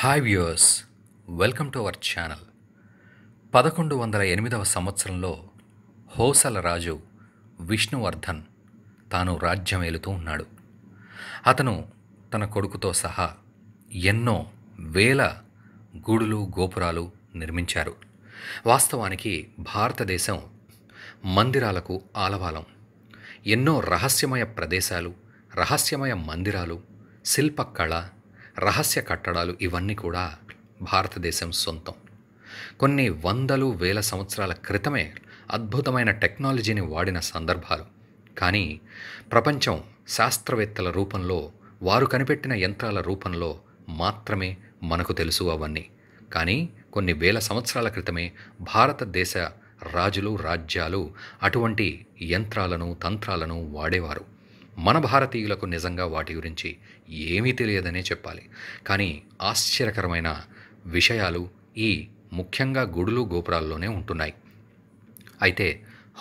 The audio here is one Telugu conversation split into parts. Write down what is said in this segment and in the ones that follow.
hi viewers welcome to our channel పదకొండు వందల ఎనిమిదవ సంవత్సరంలో హోసల రాజు విష్ణువర్ధన్ తాను రాజ్యం ఏలుతూ ఉన్నాడు అతను తన కొడుకుతో సహా ఎన్నో వేల గూడులు గోపురాలు నిర్మించారు వాస్తవానికి భారతదేశం మందిరాలకు ఆలవాలం ఎన్నో రహస్యమయ ప్రదేశాలు రహస్యమయ మందిరాలు శిల్పకళ రహస్య కట్టడాలు ఇవన్నీ కూడా భారతదేశం సొంతం కొన్ని వందలు వేల సంవత్సరాల క్రితమే అద్భుతమైన టెక్నాలజీని వాడిన సందర్భాలు కానీ ప్రపంచం శాస్త్రవేత్తల రూపంలో వారు కనిపెట్టిన యంత్రాల రూపంలో మాత్రమే మనకు తెలుసు అవన్నీ కానీ కొన్ని వేల సంవత్సరాల క్రితమే భారతదేశ రాజులు రాజ్యాలు అటువంటి యంత్రాలను తంత్రాలను వాడేవారు మన భారతీయులకు నిజంగా వాటి గురించి ఏమీ తెలియదనే చెప్పాలి కానీ ఆశ్చర్యకరమైన విషయాలు ఈ ముఖ్యంగా గుడులు గోపురాల్లోనే ఉంటున్నాయి అయితే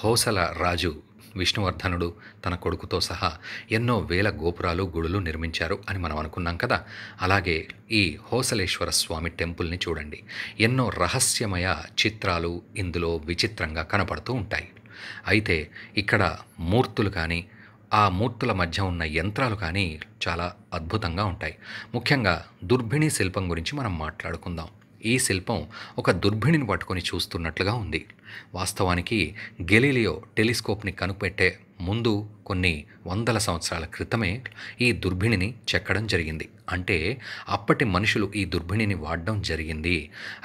హోసల రాజు విష్ణువర్ధనుడు తన కొడుకుతో సహా ఎన్నో వేల గోపురాలు గుడులు నిర్మించారు అని మనం అనుకున్నాం కదా అలాగే ఈ హోసలేశ్వర స్వామి టెంపుల్ని చూడండి ఎన్నో రహస్యమయ చిత్రాలు ఇందులో విచిత్రంగా కనపడుతూ ఉంటాయి అయితే ఇక్కడ మూర్తులు కానీ ఆ మూర్తుల మధ్య ఉన్న యంత్రాలు కానీ చాలా అద్భుతంగా ఉంటాయి ముఖ్యంగా దుర్భిణి శిల్పం గురించి మనం మాట్లాడుకుందాం ఈ శిల్పం ఒక దుర్భిణిని పట్టుకొని చూస్తున్నట్లుగా ఉంది వాస్తవానికి గెలీలియో టెలిస్కోప్ని కనుపెట్టే ముందు కొన్ని వందల సంవత్సరాల క్రితమే ఈ దుర్భిణిని చెక్కడం జరిగింది అంటే అప్పటి మనుషులు ఈ దుర్భిణిని వాడడం జరిగింది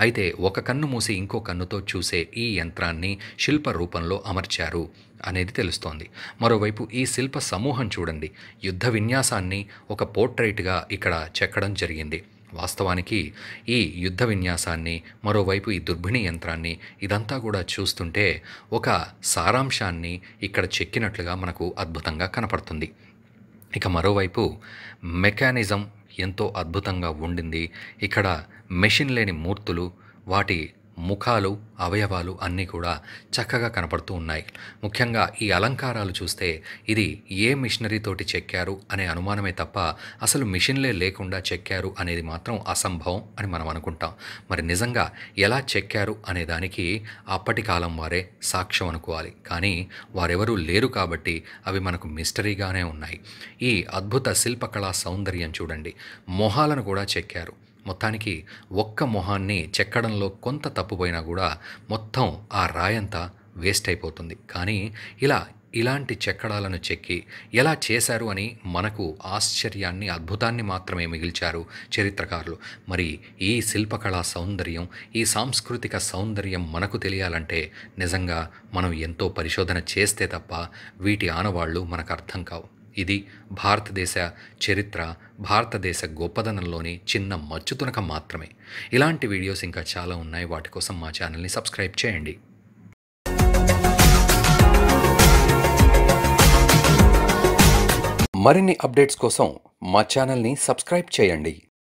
అయితే ఒక కన్ను మూసి ఇంకో కన్నుతో చూసే ఈ యంత్రాన్ని శిల్ప రూపంలో అమర్చారు అనేది తెలుస్తోంది మరోవైపు ఈ శిల్ప సమూహం చూడండి యుద్ధ విన్యాసాన్ని ఒక పోర్ట్రైట్గా ఇక్కడ చెక్కడం జరిగింది వాస్తవానికి ఈ యుద్ధ విన్యాసాన్ని మరోవైపు ఈ దుర్భిణి యంత్రాన్ని ఇదంతా కూడా చూస్తుంటే ఒక సారాంశాన్ని ఇక్కడ చెక్కినట్లుగా మనకు అద్భుతంగా కనపడుతుంది ఇక మరోవైపు మెకానిజం ఎంతో అద్భుతంగా ఉండింది ఇక్కడ మెషిన్ లేని మూర్తులు వాటి ముఖాలు అవయవాలు అన్నీ కూడా చక్కగా కనపడుతూ ఉన్నాయి ముఖ్యంగా ఈ అలంకారాలు చూస్తే ఇది ఏ మిషనరీతోటి చెక్కారు అనే అనుమానమే తప్ప అసలు మిషన్లే లేకుండా చెక్కారు అనేది మాత్రం అసంభవం అని మనం అనుకుంటాం మరి నిజంగా ఎలా చెక్కారు అనే దానికి అప్పటి కాలం వారే సాక్ష్యం అనుకోవాలి కానీ వారెవరూ లేరు కాబట్టి అవి మనకు మిస్టరీగానే ఉన్నాయి ఈ అద్భుత శిల్పకళా సౌందర్యం చూడండి మొహాలను కూడా చెక్కారు మొత్తానికి ఒక్క మొహాన్ని చెక్కడంలో కొంత తప్పుపోయినా కూడా మొత్తం ఆ రాయంతా వేస్ట్ అయిపోతుంది కానీ ఇలా ఇలాంటి చెక్కడాలను చెక్కి ఎలా చేశారు అని మనకు ఆశ్చర్యాన్ని అద్భుతాన్ని మాత్రమే మిగిల్చారు చరిత్రకారులు మరి ఈ శిల్పకళా సౌందర్యం ఈ సాంస్కృతిక సౌందర్యం మనకు తెలియాలంటే నిజంగా మనం ఎంతో పరిశోధన చేస్తే తప్ప వీటి ఆనవాళ్ళు మనకు అర్థం కావు ఇది భారతదేశ చరిత్ర భారతదేశ గొప్పదనంలోని చిన్న మచ్చుతునక మాత్రమే ఇలాంటి వీడియోస్ ఇంకా చాలా ఉన్నాయి వాటి కోసం మా ఛానల్ని సబ్స్క్రైబ్ చేయండి మరిన్ని అప్డేట్స్ కోసం మా ఛానల్ని సబ్స్క్రైబ్ చేయండి